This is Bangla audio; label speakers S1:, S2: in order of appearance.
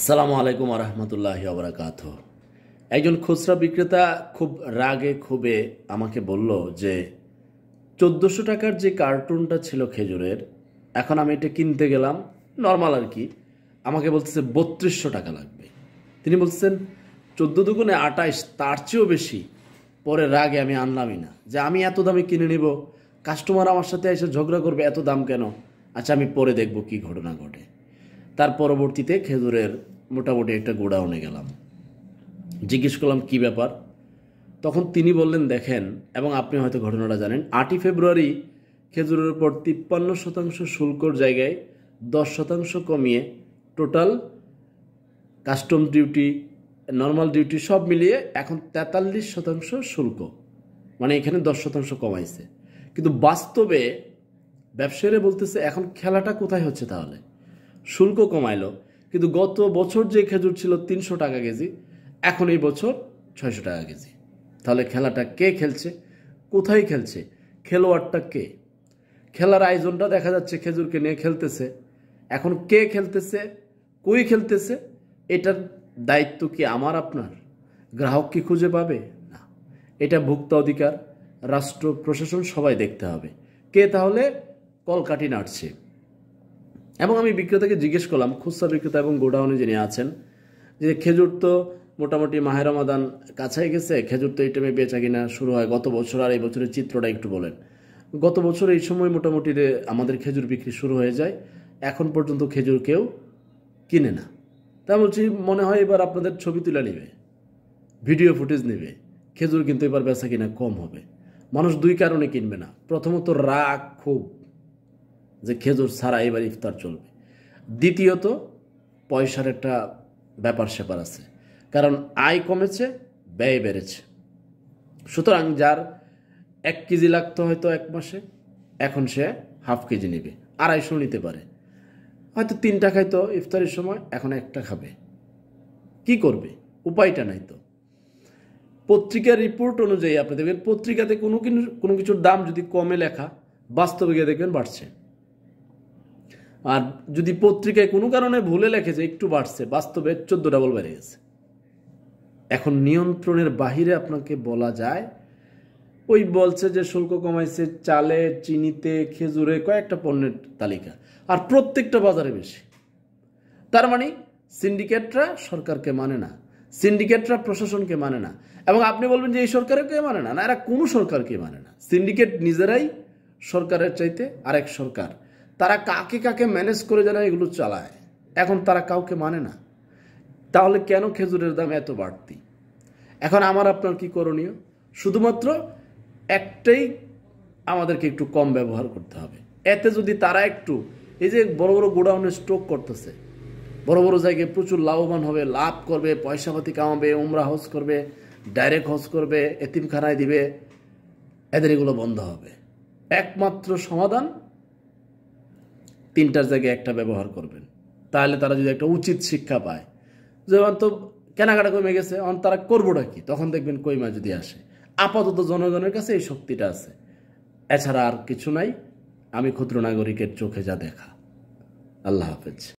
S1: আসসালামু আলাইকুম আরহামতুল্লাহি আবরাকাত একজন খুচরা বিক্রেতা খুব রাগে খুবে আমাকে বলল যে চোদ্দোশো টাকার যে কার্টুনটা ছিল খেজুরের এখন আমি এটা কিনতে গেলাম নর্মাল আর কি আমাকে বলতেছে বত্রিশশো টাকা লাগবে তিনি বলছেন চোদ্দো দুগুণে আটাইশ তার চেয়েও বেশি পরে রাগে আমি আনলামই না যে আমি এত দামে কিনে নিব কাস্টমার আমার সাথে এসে ঝগড়া করবে এত দাম কেন আচ্ছা আমি পরে দেখব কি ঘটনা ঘটে তার পরবর্তীতে খেজুরের মোটামুটি একটা গোডাউনে গেলাম জিজ্ঞেস করলাম কি ব্যাপার তখন তিনি বললেন দেখেন এবং আপনি হয়তো ঘটনাটা জানেন আটই ফেব্রুয়ারি খেজুরের উপর তিপ্পান্ন শতাংশ শুল্কর জায়গায় দশ শতাংশ কমিয়ে total custom duty normal duty সব মিলিয়ে এখন তেতাল্লিশ শতাংশ শুল্ক মানে এখানে দশ শতাংশ কমাইছে কিন্তু বাস্তবে ব্যবসায়ীরা বলতেছে এখন খেলাটা কোথায় হচ্ছে তাহলে শুল্ক কমাইলো কিন্তু গত বছর যে খেজুর ছিল তিনশো টাকা কেজি এখন এই বছর ছয়শো টাকা কেজি তাহলে খেলাটা কে খেলছে কোথায় খেলছে খেলোয়াড়টা কে খেলার আয়োজনটা দেখা যাচ্ছে খেজুরকে নিয়ে খেলতেছে এখন কে খেলতেছে কই খেলতেছে এটার দায়িত্ব কি আমার আপনার গ্রাহক কি খুঁজে পাবে না এটা ভুক্ত অধিকার রাষ্ট্র প্রশাসন সবাই দেখতে হবে কে তাহলে কলকাটি নাড়ছে এবং আমি বিক্রেতাকে জিজ্ঞেস করলাম খুচরা বিক্রেতা এবং গোডাউনে যিনি আছেন যে খেজুর তো মোটামুটি মাহের রমাদান কাছাই গেছে খেজুর তো এই টাইমে বেচা কিনা শুরু হয় গত বছর আর এই বছরের চিত্রটা একটু বলেন গত বছর এই সময় মোটামুটি আমাদের খেজুর বিক্রি শুরু হয়ে যায় এখন পর্যন্ত খেজুর কেউ কিনে না তা বলছি মনে হয় এবার আপনাদের ছবি তুলে নেবে ভিডিও ফুটেজ নেবে খেজুর কিন্তু এবার বেচা কিনা কম হবে মানুষ দুই কারণে কিনবে না প্রথমত রাগ খুব যে খেজুর ছাড়া এবার ইফতার চলবে দ্বিতীয়ত পয়সার একটা ব্যাপার স্যাপার আছে কারণ আয় কমেছে ব্যয় বেড়েছে সুতরাং যার এক কেজি লাগতো হয়তো এক মাসে এখন সে হাফ কেজি নেবে আড়াইশো নিতে পারে হয়তো তিনটা খাইতো ইফতারের সময় এখন একটা খাবে কি করবে উপায়টা নাই তো পত্রিকার রিপোর্ট অনুযায়ী আপনি দেখবেন পত্রিকাতে কোনো কোনো কিছুর দাম যদি কমে লেখা বাস্তবে গিয়ে দেখবেন বাড়ছে আর যদি পত্রিকায় কোনো কারণে ভুলে লেখে যে একটু বাড়ছে বাস্তবে চোদ্দ ডাবল বেড়ে গেছে এখন নিয়ন্ত্রণের বাহিরে আপনাকে বলা যায় ওই বলছে যে শুল্ক কমাইছে চালে চিনিতে খেজুরে কয়েকটা পণ্যের তালিকা আর প্রত্যেকটা বাজারে বেশি তার মানে সিন্ডিকেটরা সরকারকে মানে না সিন্ডিকেটরা প্রশাসনকে মানে না এবং আপনি বলবেন যে এই সরকারকে মানে না না এরা কোনো সরকারকে মানে না সিন্ডিকেট নিজেরাই সরকারের চাইতে আরেক সরকার তারা কাকে কাকে ম্যানেজ করে যেন এগুলো চালায় এখন তারা কাউকে মানে না তাহলে কেন খেজুরের দাম এত বাড়তি এখন আমার আপনার কি করণীয় শুধুমাত্র একটাই আমাদেরকে একটু কম ব্যবহার করতে হবে এতে যদি তারা একটু এই যে বড় বড় গোডাউনে স্টোক করতেছে বড় বড় জায়গায় প্রচুর লাভবান হবে লাভ করবে পয়সাপাতি কামাবে উমরা হজ করবে ডাইরেক্ট হজ করবে এতিমখানায় দিবে এদের এগুলো বন্ধ হবে একমাত্র সমাধান তিনটার জায়গায় একটা ব্যবহার করবেন তাহলে তারা যদি একটা উচিত শিক্ষা পায় যেমন তো কেনাকাটা কমে গেছে অন তারা করবোটা কি তখন দেখবেন কইমা যদি আসে আপাতত জনগণের কাছে এই শক্তিটা আছে এছাড়া আর কিছু নাই আমি ক্ষুদ্র নাগরিকের চোখে যা দেখা আল্লাহ হাফেজ